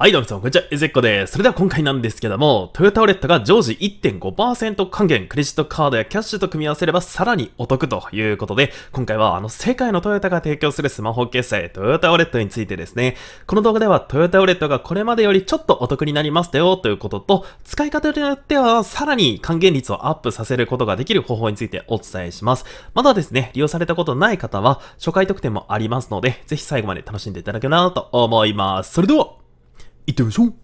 はい、どうもみなさん、こんにちは。えぜっこです。それでは今回なんですけども、トヨタオレットが常時1.5%還元、クレジットカードやキャッシュと組み合わせればさらにお得ということで、今回はあの世界のトヨタが提供するスマホ決済、トヨタオレットについてですね、この動画ではトヨタオレットがこれまでよりちょっとお得になりましたよということと、使い方によってはさらに還元率をアップさせることができる方法についてお伝えします。まだですね、利用されたことない方は初回特典もありますので、ぜひ最後まで楽しんでいただけたらなと思います。それでは行ってみましょう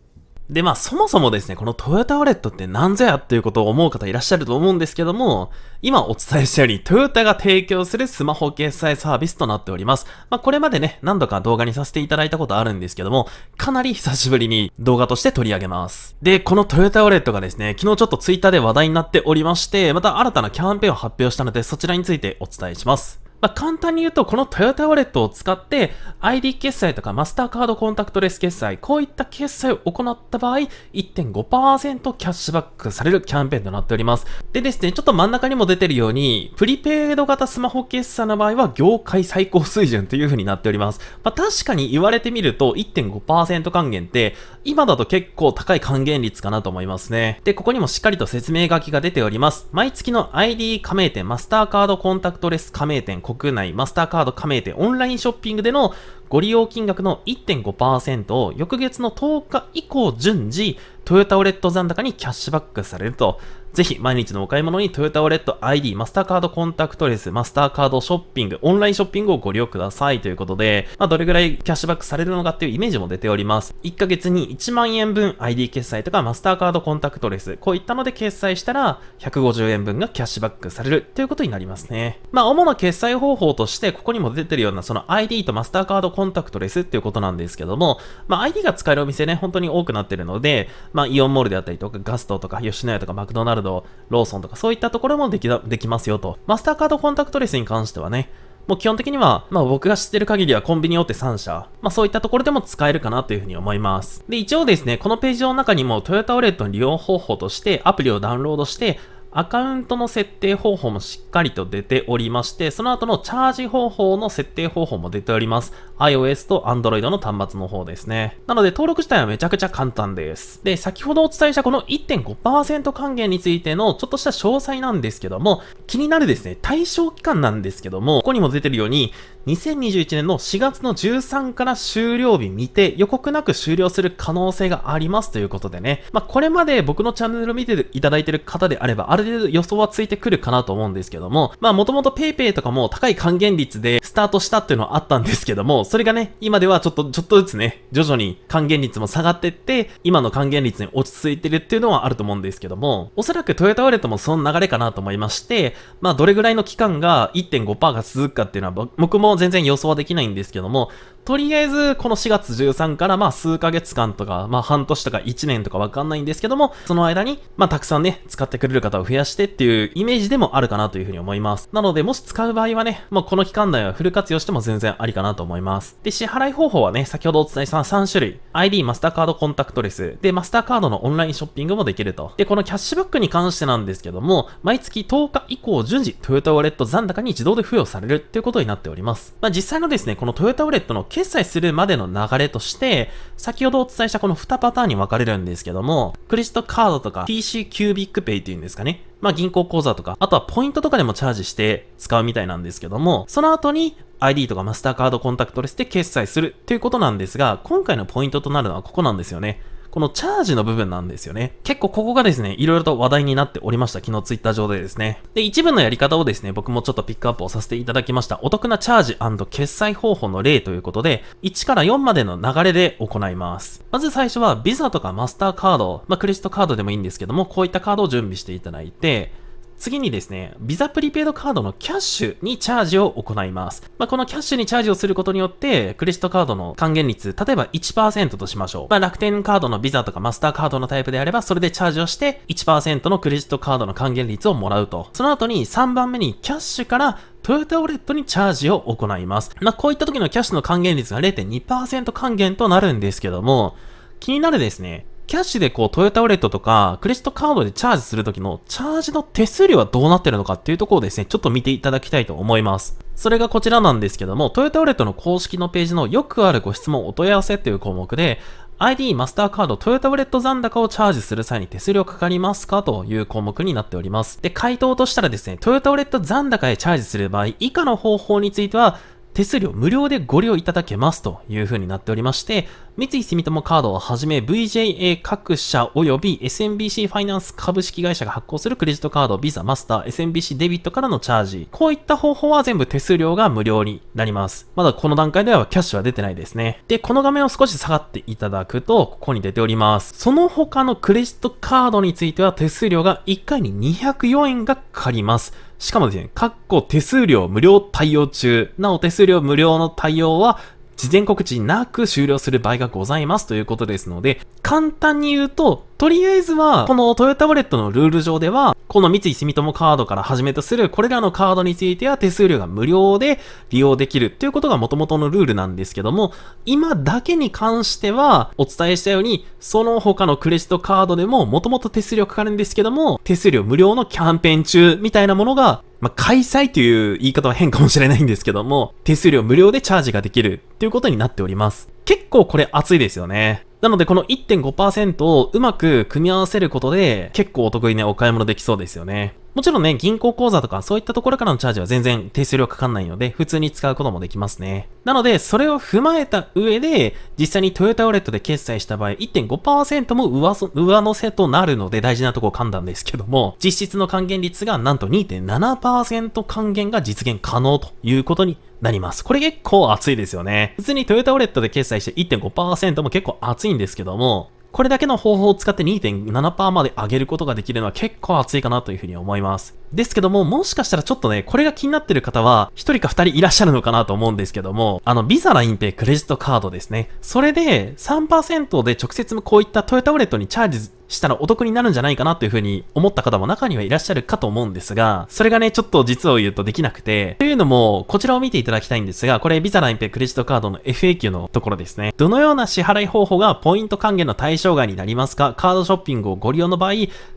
で、まあそもそもですね、このトヨタウォレットって何ぞやっていうことを思う方いらっしゃると思うんですけども、今お伝えしたようにトヨタが提供するスマホ決済サービスとなっております。まあこれまでね、何度か動画にさせていただいたことあるんですけども、かなり久しぶりに動画として取り上げます。で、このトヨタウォレットがですね、昨日ちょっとツイッターで話題になっておりまして、また新たなキャンペーンを発表したのでそちらについてお伝えします。まあ、簡単に言うと、このトヨタウォレットを使って、ID 決済とかマスターカードコンタクトレス決済、こういった決済を行った場合、1.5%キャッシュバックされるキャンペーンとなっております。でですね、ちょっと真ん中にも出てるように、プリペイド型スマホ決済の場合は、業界最高水準という風になっております。まあ、確かに言われてみると、1.5%還元って、今だと結構高い還元率かなと思いますね。で、ここにもしっかりと説明書きが出ております。毎月の ID 加盟店、マスターカードコンタクトレス加盟店、国内マスターカード加盟店オンラインショッピングでのご利用金額の1.5%を翌月の10日以降順次トヨタオレット残高にキャッシュバックされると、ぜひ毎日のお買い物にトヨタオレット ID、マスターカードコンタクトレス、マスターカードショッピング、オンラインショッピングをご利用くださいということで、まあ、どれぐらいキャッシュバックされるのかっていうイメージも出ております。1ヶ月に1万円分 ID 決済とかマスターカードコンタクトレス、こういったので決済したら、150円分がキャッシュバックされるということになりますね。まあ、主な決済方法として、ここにも出てるようなその ID とマスターカードコンタクトレスっていうことなんですけども、まあ、ID が使えるお店ね、本当に多くなってるので、まあ、イオンモールであったりとか、ガストとか、吉野家とか、マクドナルド、ローソンとか、そういったところもできできますよと。マスターカードコンタクトレスに関してはね、もう基本的には、まあ僕が知ってる限りはコンビニ大手3社、まあそういったところでも使えるかなというふうに思います。で、一応ですね、このページの中にもトヨタオレットの利用方法としてアプリをダウンロードしてアカウントの設定方法もしっかりと出ておりまして、その後のチャージ方法の設定方法も出ております。iOS と Android の端末の方ですね。なので登録自体はめちゃくちゃ簡単です。で、先ほどお伝えしたこの1.5%還元についてのちょっとした詳細なんですけども、気になるですね、対象期間なんですけども、ここにも出てるように、2021年の4月の13から終了日見て予告なく終了する可能性がありますということでね。まあ、これまで僕のチャンネルを見ていただいている方であれば、ある程度予想はついてくるかなと思うんですけども、まもともと PayPay とかも高い還元率でスタートしたっていうのはあったんですけども、それがね、今ではちょっと、ちょっとずつね、徐々に還元率も下がってって、今の還元率に落ち着いてるっていうのはあると思うんですけども、おそらくトヨタワレットもその流れかなと思いまして、まあ、どれぐらいの期間が1.5%が続くかっていうのは、僕も全然予想はできないんですけども、とりあえず、この4月13から、まあ、数ヶ月間とか、まあ、半年とか1年とかわかんないんですけども、その間に、まあ、たくさんね、使ってくれる方を増やしてっていうイメージでもあるかなというふうに思います。なので、もし使う場合はね、まあ、この期間内はフル活用しても全然ありかなと思います。で、支払い方法はね、先ほどお伝えした3種類。ID、マスターカード、コンタクトレス。で、マスターカードのオンラインショッピングもできると。で、このキャッシュバックに関してなんですけども、毎月10日以降順次、トヨタウォレット残高に自動で付与されるっていうことになっております。まあ、実際のですね、このトヨタウォレットの決済するまでの流れとして、先ほどお伝えしたこの2パターンに分かれるんですけども、クレジットカードとか PC キュービックペイっていうんですかね。まあ銀行口座とか、あとはポイントとかでもチャージして使うみたいなんですけども、その後に ID とかマスターカードコンタクトレスで決済するっていうことなんですが、今回のポイントとなるのはここなんですよね。このチャージの部分なんですよね。結構ここがですね、いろいろと話題になっておりました。昨日ツイッター上でですね。で、一部のやり方をですね、僕もちょっとピックアップをさせていただきました。お得なチャージ決済方法の例ということで、1から4までの流れで行います。まず最初は、ビザとかマスターカード、まあ、クレジットカードでもいいんですけども、こういったカードを準備していただいて、次にですね、ビザプリペイドカードのキャッシュにチャージを行います。まあ、このキャッシュにチャージをすることによって、クレジットカードの還元率、例えば1%としましょう。まあ、楽天カードのビザとかマスターカードのタイプであれば、それでチャージをして1%のクレジットカードの還元率をもらうと。その後に3番目にキャッシュからトヨタウォレットにチャージを行います。まあ、こういった時のキャッシュの還元率が0.2%還元となるんですけども、気になるですね、キャッシュでこう、トヨタウレットとか、クレジットカードでチャージするときの、チャージの手数料はどうなってるのかっていうところをですね、ちょっと見ていただきたいと思います。それがこちらなんですけども、トヨタウレットの公式のページのよくあるご質問お問い合わせっていう項目で、ID、マスターカード、トヨタウレット残高をチャージする際に手数料かかりますかという項目になっております。で、回答としたらですね、トヨタウレット残高へチャージする場合、以下の方法については、手数料無料でご利用いただけますという風になっておりまして、三井住友カードをはじめ VJA 各社及び SMBC ファイナンス株式会社が発行するクレジットカード、ビザ、マスター、SMBC デビットからのチャージ、こういった方法は全部手数料が無料になります。まだこの段階ではキャッシュは出てないですね。で、この画面を少し下がっていただくと、ここに出ております。その他のクレジットカードについては手数料が1回に204円がかかります。しかもですね、括弧手数料無料対応中。なお手数料無料の対応は、事前告知なく終了する場合がございますということですので、簡単に言うと、とりあえずは、このトヨタウォレットのルール上では、この三井住友カードからはじめとするこれらのカードについては手数料が無料で利用できるっていうことが元々のルールなんですけども、今だけに関しては、お伝えしたように、その他のクレジットカードでも元々手数料かかるんですけども、手数料無料のキャンペーン中みたいなものがまあ、開催という言い方は変かもしれないんですけども、手数料無料でチャージができるっていうことになっております。結構これ熱いですよね。なのでこの1.5%をうまく組み合わせることで結構お得にねお買い物できそうですよね。もちろんね、銀行口座とかそういったところからのチャージは全然手数料かかんないので、普通に使うこともできますね。なので、それを踏まえた上で、実際にトヨタウォレットで決済した場合、1.5%も上上乗せとなるので大事なとこ噛んだんですけども、実質の還元率がなんと2.7%還元が実現可能ということになります。これ結構熱いですよね。普通にトヨタウォレットで決済して1.5%も結構熱いんですけども、これだけの方法を使って2.7%まで上げることができるのは結構熱いかなというふうに思います。ですけども、もしかしたらちょっとね、これが気になってる方は、1人か2人いらっしゃるのかなと思うんですけども、あの、ビザラインペイクレジットカードですね。それで3%で直接こういったトヨタウレットにチャージしたらお得になるんじゃないかなというふうに思った方も中にはいらっしゃるかと思うんですが、それがね、ちょっと実を言うとできなくて、というのも、こちらを見ていただきたいんですが、これ、ビザラインペクレジットカードの FAQ のところですね。どのような支払い方法がポイント還元の対象外になりますかカードショッピングをご利用の場合、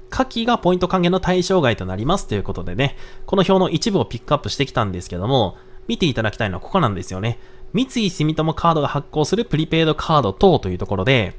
下記がポイント還元の対象外となりますということでね、この表の一部をピックアップしてきたんですけども、見ていただきたいのはここなんですよね。三井住友カードが発行するプリペイドカード等というところで、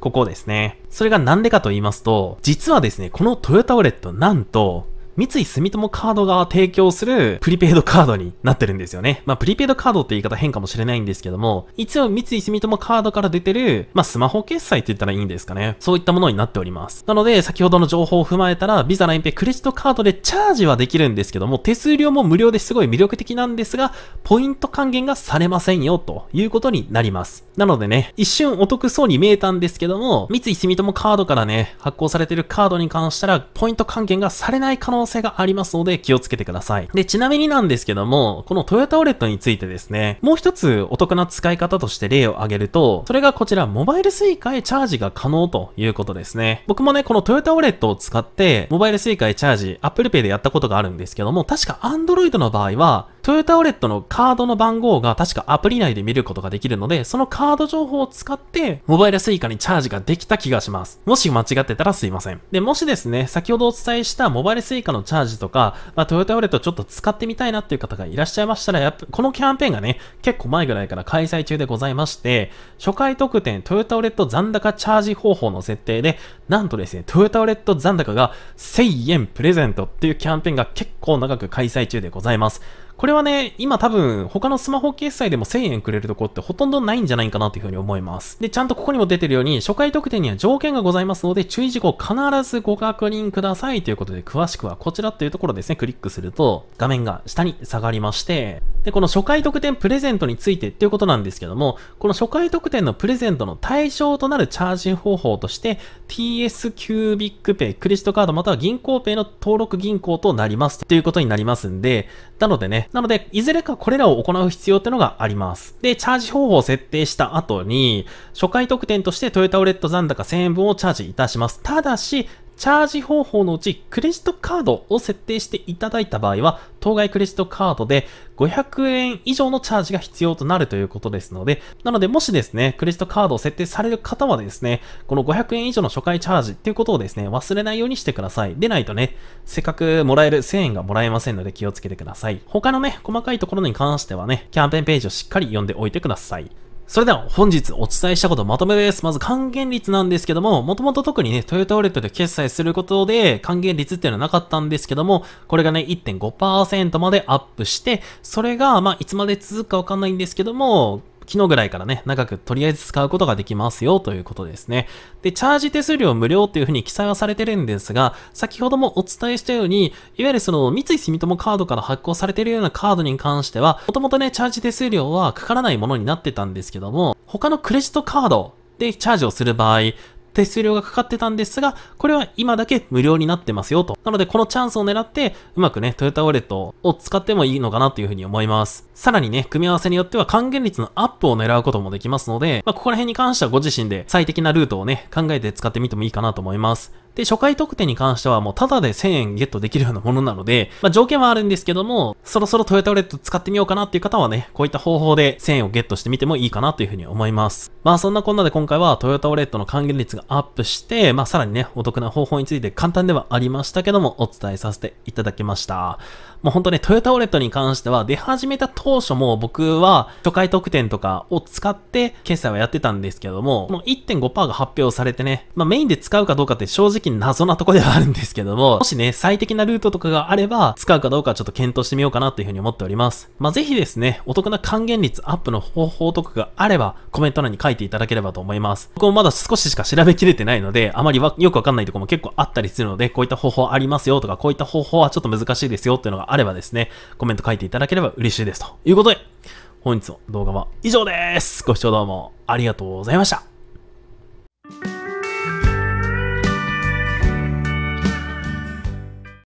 ここですね。それがなんでかと言いますと、実はですね、このトヨタウレットなんと、三井住友カードが提供するプリペイドカードになってるんですよね。まあ、プリペイドカードって言い方変かもしれないんですけども、一応三井住友カードから出てる、まあ、スマホ決済って言ったらいいんですかね。そういったものになっております。なので、先ほどの情報を踏まえたら、ビザラインペイクレジットカードでチャージはできるんですけども、手数料も無料ですごい魅力的なんですが、ポイント還元がされませんよ、ということになります。なのでね、一瞬お得そうに見えたんですけども、三井住友カードからね、発行されてるカードに関したら、ポイント還元がされない可能性性がありますので気をつけてください。で、ちなみになんですけども、このトヨタオレットについてですね、もう一つお得な使い方として例を挙げると、それがこちらモバイル suica へチャージが可能ということですね。僕もね、このトヨタオレットを使って、モバイル suica へチャージ、Apple Pay でやったことがあるんですけども、確か Android の場合は、トヨタウォレットのカードの番号が確かアプリ内で見ることができるので、そのカード情報を使って、モバイル suica にチャージができた気がします。もし間違ってたらすいません。で、もしですね、先ほどお伝えしたモバイル suica のチャージとか、まあ、トヨタウォレットちょっと使ってみたいなっていう方がいらっしゃいましたら、やっぱこのキャンペーンがね、結構前ぐらいから開催中でございまして、初回特典トヨタウォレット残高チャージ方法の設定で、なんとですね、トヨタウォレット残高が1000円プレゼントっていうキャンペーンが結構長く開催中でございます。これはね、今多分他のスマホ決済でも1000円くれるとこってほとんどないんじゃないかなというふうに思います。で、ちゃんとここにも出てるように、初回特典には条件がございますので、注意事項必ずご確認くださいということで、詳しくはこちらというところですね、クリックすると、画面が下に下がりまして、で、この初回特典プレゼントについてっていうことなんですけども、この初回特典のプレゼントの対象となるチャージ方法として、TS キュービックペイ、クレジットカードまたは銀行ペイの登録銀行となりますということになりますんで、なのでね、なので、いずれかこれらを行う必要ってのがあります。で、チャージ方法を設定した後に、初回特典としてトヨタウレット残高1000円分をチャージいたします。ただし、チャージ方法のうち、クレジットカードを設定していただいた場合は、当該クレジットカードで500円以上のチャージが必要となるということですので、なので、もしですね、クレジットカードを設定される方はですね、この500円以上の初回チャージっていうことをですね、忘れないようにしてください。でないとね、せっかくもらえる1000円がもらえませんので気をつけてください。他のね、細かいところに関してはね、キャンペーンページをしっかり読んでおいてください。それでは本日お伝えしたことまとめです。まず還元率なんですけども、もともと特にね、トヨタウォレットで決済することで還元率っていうのはなかったんですけども、これがね、1.5%までアップして、それが、まあ、いつまで続くかわかんないんですけども、昨日ぐらいからね、長くとりあえず使うことができますよということですね。で、チャージ手数料無料っていうふうに記載はされてるんですが、先ほどもお伝えしたように、いわゆるその三井住友カードから発行されてるようなカードに関しては、もともとね、チャージ手数料はかからないものになってたんですけども、他のクレジットカードでチャージをする場合、手数料がかかってたんですが、これは今だけ無料になってますよと。なのでこのチャンスを狙って、うまくね、トヨタウォレットを使ってもいいのかなというふうに思います。さらにね、組み合わせによっては還元率のアップを狙うこともできますので、まあ、ここら辺に関してはご自身で最適なルートをね、考えて使ってみてもいいかなと思います。で、初回特典に関してはもうタダで1000円ゲットできるようなものなので、まあ、条件はあるんですけども、そろそろトヨタウレット使ってみようかなっていう方はね、こういった方法で1000円をゲットしてみてもいいかなというふうに思います。まあそんなこんなで今回はトヨタウレットの還元率がアップして、まあさらにね、お得な方法について簡単ではありましたけども、お伝えさせていただきました。もうほんとね、トヨタウレットに関しては出始めた当初も僕は初回特典とかを使って決済はやってたんですけども、もう1.5%が発表されてね、まあメインで使うかどうかって正直直謎なとこではあるんですけども、もしね、最適なルートとかがあれば、使うかどうかちょっと検討してみようかなというふうに思っております。まあ、ぜひですね、お得な還元率アップの方法とかがあれば、コメント欄に書いていただければと思います。僕もまだ少ししか調べきれてないので、あまりよくわかんないとこも結構あったりするので、こういった方法ありますよとか、こういった方法はちょっと難しいですよっていうのがあればですね、コメント書いていただければ嬉しいですということで、本日の動画は以上です。ご視聴どうもありがとうございました。